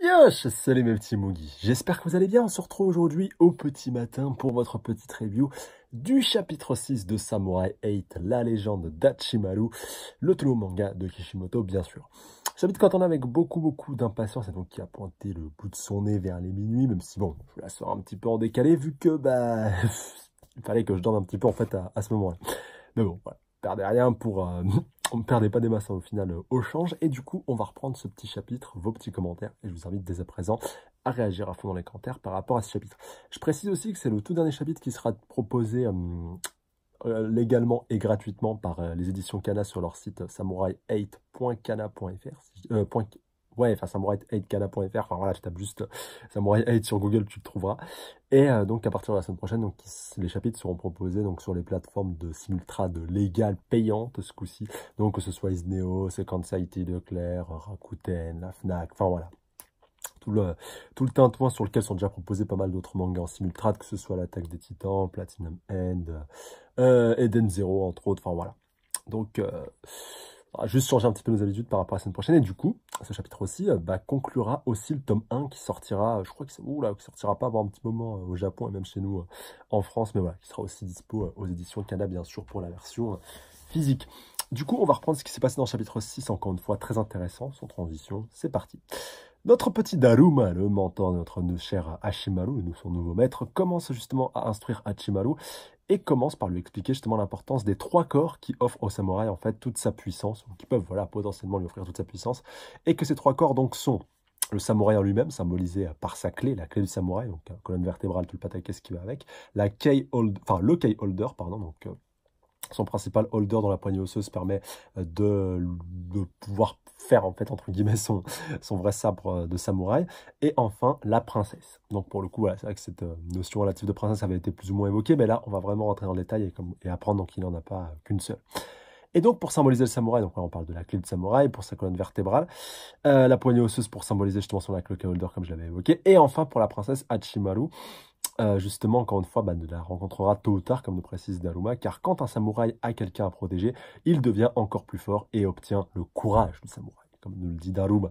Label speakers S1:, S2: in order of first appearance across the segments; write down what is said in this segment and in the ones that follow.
S1: Yo salut mes petits Moogie, j'espère que vous allez bien, on se retrouve aujourd'hui au petit matin pour votre petite review du chapitre 6 de Samurai 8, la légende d'Achimaru, le tout manga de Kishimoto bien sûr. j'habite quand on est avec beaucoup beaucoup d'impatience et donc qui a pointé le bout de son nez vers les minuit, même si bon, je la sors un petit peu en décalé vu que bah, il fallait que je dorme un petit peu en fait à, ce moment-là. Mais bon, voilà, perdez rien pour... Euh, on ne perdait pas des masses hein, au final euh, au change. Et du coup, on va reprendre ce petit chapitre, vos petits commentaires, et je vous invite dès à présent à réagir à fond dans les commentaires par rapport à ce chapitre. Je précise aussi que c'est le tout dernier chapitre qui sera proposé euh, euh, légalement et gratuitement par les éditions Cana sur leur site samurai 8kanafr ouais, enfin pourrait 8 kanafr enfin voilà, tu tapes juste euh, samurai 8 sur Google, tu le trouveras. Et euh, donc à partir de la semaine prochaine, donc, les chapitres seront proposés donc sur les plateformes de simultrade légales payantes ce coup-ci, donc que ce soit Isneo, de Leclerc, Rakuten, la Fnac, enfin voilà. Tout le, tout le tintouin sur lequel sont déjà proposés pas mal d'autres mangas en simultrade, que ce soit l'attaque des titans, Platinum End, euh, Eden Zero entre autres, enfin voilà. Donc juste changer un petit peu nos habitudes par rapport à la semaine prochaine. Et du coup, ce chapitre aussi euh, bah, conclura aussi le tome 1 qui sortira, euh, je crois que c'est là, qui sortira pas avant un petit moment euh, au Japon et même chez nous en France, mais voilà, qui sera aussi dispo aux éditions Canada, bien sûr, pour la version physique. Du coup, on va reprendre ce qui s'est passé dans le chapitre 6, encore une fois, très intéressant, son transition, c'est parti. Notre petit Daruma, le mentor de notre cher Hachimaru, son nouveau maître, commence justement à instruire Hachimaru et commence par lui expliquer justement l'importance des trois corps qui offrent au samouraï en fait toute sa puissance, qui peuvent voilà potentiellement lui offrir toute sa puissance, et que ces trois corps donc sont le samouraï en lui-même, symbolisé euh, par sa clé, la clé du samouraï, donc euh, colonne vertébrale, tout le pataquès qui va avec, la key enfin le key holder, pardon, donc euh, son principal holder dans la poignée osseuse permet euh, de, pouvoir faire en fait entre guillemets son, son vrai sabre euh, de samouraï et enfin la princesse donc pour le coup c'est vrai que cette euh, notion relative de princesse avait été plus ou moins évoquée mais là on va vraiment rentrer en détail et, comme, et apprendre qu'il n'en a pas qu'une seule et donc pour symboliser le samouraï, donc là on parle de la clé de samouraï pour sa colonne vertébrale, la poignée osseuse pour symboliser justement son clé holder comme je l'avais évoqué, et enfin pour la princesse Hachimaru, euh, justement, encore une fois, bah, la rencontrera tôt ou tard, comme le précise Daruma, car quand un samouraï a quelqu'un à protéger, il devient encore plus fort et obtient le courage du samouraï, comme nous le dit Daruma.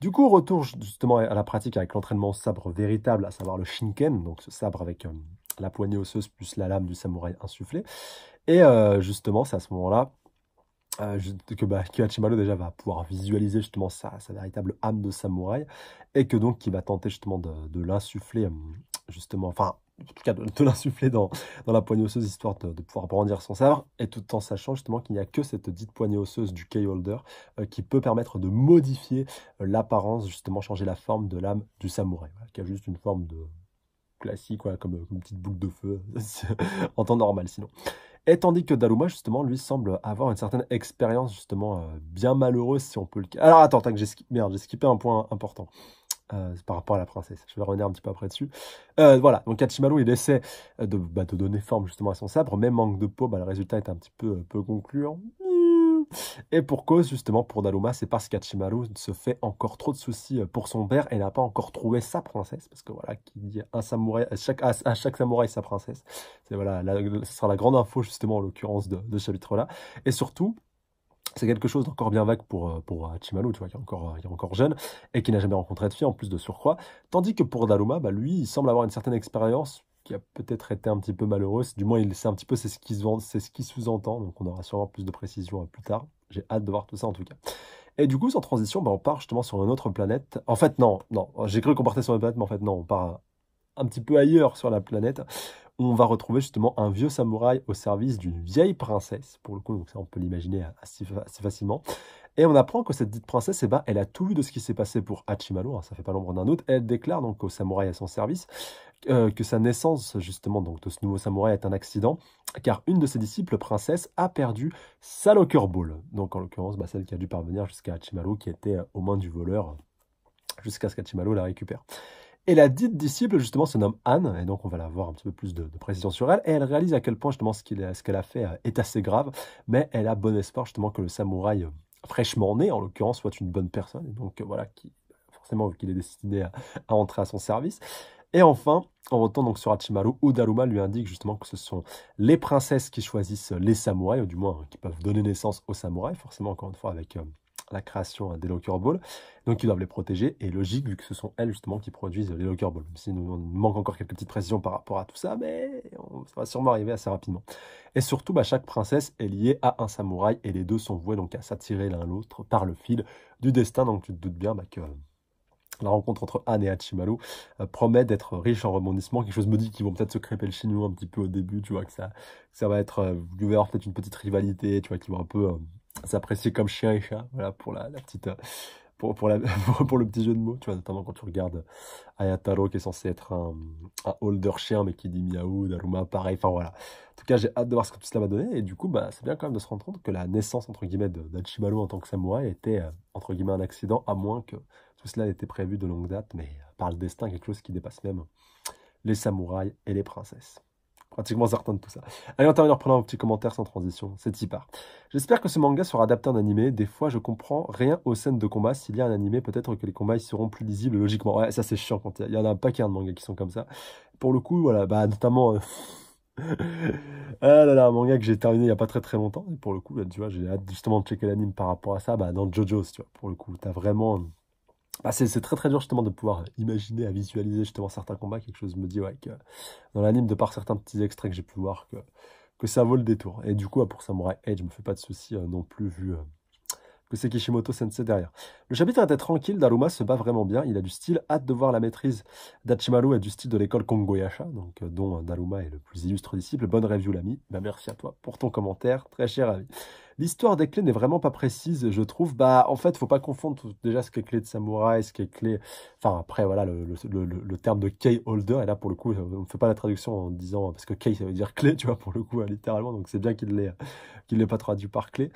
S1: Du coup, retour justement à la pratique avec l'entraînement sabre véritable, à savoir le shinken, donc ce sabre avec euh, la poignée osseuse plus la lame du samouraï insufflée. Et euh, justement, c'est à ce moment-là que, bah, déjà va pouvoir visualiser justement sa, véritable âme de samouraï et que donc qui va tenter justement de l'insuffler justement, enfin, en tout cas, de, l'insuffler dans, dans, la poignée osseuse, histoire de, pouvoir brandir son sabre, et tout en sachant justement qu'il n'y a que cette dite poignée osseuse du k euh, qui peut permettre de modifier euh, l'apparence, justement changer la forme de l'âme du samouraï, qui a juste une forme de classique, comme, une euh, petite boucle de feu en temps normal sinon. Et tandis que Daruma, justement, lui semble avoir une certaine expérience, justement, bien malheureuse, si on peut le... Alors, attends, que j'ai j'ai skippé un point important. Euh, par rapport à la princesse. Je vais revenir un petit peu après dessus. Euh, voilà, donc Hachimaru il essaie euh, bah, de, donner forme justement à son sabre, mais manque de peau, bah, le résultat est un petit peu peu concluant. Et pour cause, justement, pour Daluma, c'est parce que qu'Hachimaru se fait encore trop de soucis pour son père et n'a pas encore trouvé sa princesse. Parce que voilà, qui dit un samouraï, à chaque, chaque samouraï sa princesse. C'est voilà, ce sera la grande info, justement, en l'occurrence de, de ce chapitre-là. Et surtout, c'est quelque chose d'encore bien vague pour, euh, pour euh, Chimalu, tu vois, qui est encore, euh, est encore jeune et qui n'a jamais rencontré de fille en plus de surcroît. Tandis que pour Daluma, bah, lui, il semble avoir une certaine expérience qui a peut-être été un petit peu malheureuse. Du moins, il sait un petit peu c'est ce qui, c'est ce qui sous-entend. Donc, on aura sûrement plus de précisions plus tard. J'ai hâte de voir tout ça en tout cas. Et du coup, sans transition, bah, on part justement sur une autre planète. En fait, non, non. J'ai cru qu'on partait sur une planète, mais en fait, non, on part un petit peu ailleurs sur la planète on va retrouver justement un vieux samouraï au service d'une vieille princesse, pour le coup, donc ça on peut l'imaginer assez, facilement. Et on apprend que cette dite princesse, eh ben, elle a tout vu de ce qui s'est passé pour Hachimaru, hein, ça fait pas l'ombre d'un autre. elle déclare donc au samouraï à son service euh, que sa naissance justement donc de ce nouveau samouraï est un accident, car une de ses disciples, princesse, a perdu sa Locker Ball, donc en l'occurrence bah, celle qui a dû parvenir jusqu'à Hachimaru, qui était euh, aux mains du voleur, jusqu'à ce qu'Hachimaru la récupère. Et la dite disciple, justement, se nomme Anne, et donc on va la voir un petit peu plus de, précision sur elle, et elle réalise à quel point, justement, ce qu'elle a fait euh, est assez grave, mais elle a bon espoir, justement, que le samouraï euh, fraîchement né, en l'occurrence, soit une bonne personne, et donc euh, voilà, qui, forcément, qu'il est destiné à, entrer à son service. Et enfin, en retournant donc sur Hachimaru, Udaruma lui indique justement que ce sont les princesses qui choisissent les samouraïs, ou du moins hein, qui peuvent donner naissance aux samouraïs, forcément encore une fois avec la création des Locker Balls. Donc ils doivent les protéger, et logique, vu que ce sont elles justement qui produisent les Locker Balls. Même si nous, on manque encore quelques petites précisions par rapport à tout ça, mais on, ça va sûrement arriver assez rapidement. Et surtout, bah, chaque princesse est liée à un samouraï, et les deux sont voués donc à s'attirer l'un l'autre par le fil du destin. Donc tu te doutes bien bah, que... Euh, la rencontre entre Anne et Hachimaru euh, promet d'être riche en rebondissements. Quelque chose me dit qu'ils vont peut-être se crêper le chinois un petit peu au début, tu vois, que ça, ça va être... il euh, y avoir peut-être une petite rivalité, tu vois, qui vont un peu s'apprécier comme chien et chat, voilà, pour la, petite... Euh, pour, pour, le petit jeu de mots, tu vois, notamment quand tu regardes Ayataro qui est censé être un, holder chien mais qui dit miaou, Daruma, pareil, enfin voilà. En tout cas, j'ai hâte de voir ce que tout cela va donner et du coup, bah, c'est bien quand même de se rendre compte que la naissance, entre guillemets, d'Achimaru en tant que samouraï était, euh, entre guillemets, un accident, à moins que tout cela été prévu de longue date, mais par le destin, quelque chose qui dépasse même les samouraïs et les princesses pratiquement certain de tout ça. Allez, on termine en prenant un petit commentaire sans transition, c'est part. J'espère que ce manga sera adapté en animé. Des fois, je comprends rien aux scènes de combat. S'il y a un animé, peut-être que les combats ils seront plus lisibles logiquement. Ouais, ça c'est chiant quand il y, en a un paquet de mangas qui sont comme ça. Pour le coup, voilà, bah notamment. Euh, ah là là, un manga que j'ai terminé il n'y a pas très très longtemps. Et pour le coup, tu vois, j'ai hâte justement de checker l'anime par rapport à ça. Bah, dans JoJo's, tu vois, pour le coup, t'as vraiment bah, c'est très très dur justement de pouvoir imaginer, à visualiser justement certains combats. Quelque chose me dit ouais, que dans l'anime, de par certains petits extraits que j'ai pu voir, que, ça vaut le détour. Et du coup, pour Samurai Edge, je me fais pas de soucis euh, non plus vu euh, que c'est Kishimoto Sensei derrière. Le chapitre était tranquille, Daruma se bat vraiment bien, il a du style, hâte de voir la maîtrise d'Achimaru et du style de l'école Kongoyasha, donc, euh, dont Daruma est le plus illustre disciple. Bonne review l'ami, bah, merci à toi pour ton commentaire, très cher ami. L'histoire des clés n'est vraiment pas précise, je trouve. Bah, en fait, faut pas confondre déjà ce qu'est clé de samouraï, ce qu'est clé. Enfin, après, voilà, le, terme de key holder. Et là, pour le coup, on ne fait pas la traduction en disant. Parce que key, ça veut dire clé, tu vois, pour le coup, hein, littéralement. Donc, c'est bien qu'il ne l'ait pas traduit par clé.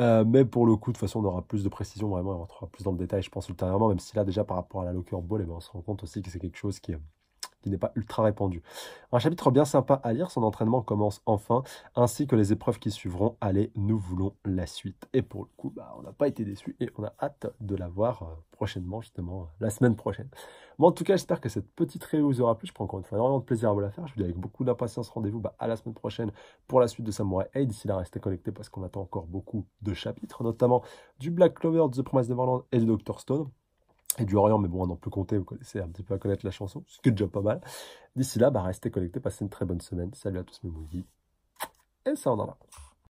S1: Euh, mais pour le coup, de toute façon, on aura plus de précision, vraiment. On rentrera plus dans le détail, je pense, ultérieurement. Même si là, déjà, par rapport à la Locker Ball, et eh ben, on se rend compte aussi que c'est quelque chose qui est qui n'est pas ultra répandu. Un chapitre bien sympa à lire, son entraînement commence enfin, ainsi que les épreuves qui suivront. Allez, nous voulons la suite. Et pour le coup, bah, on n'a pas été déçus et on a hâte de la voir euh, prochainement, justement, euh, la semaine prochaine. Bon, en tout cas, j'espère que cette petite réunion vous aura plu. Je prends encore une fois énormément de plaisir à vous la faire. Je vous dis avec beaucoup d'impatience rendez-vous bah, à la semaine prochaine pour la suite de Samurai Aid. D'ici là, restez connectés parce qu'on attend encore beaucoup de chapitres, notamment du Black Clover, The Promise Neverland et le Doctor Stone et du Orient, mais bon, on n'en peut compter, vous connaissez un petit peu à connaître la chanson, ce qui est déjà pas mal. D'ici là, bah, restez connectés, passez une très bonne semaine. Salut à tous mes movies. Et ça, on en a.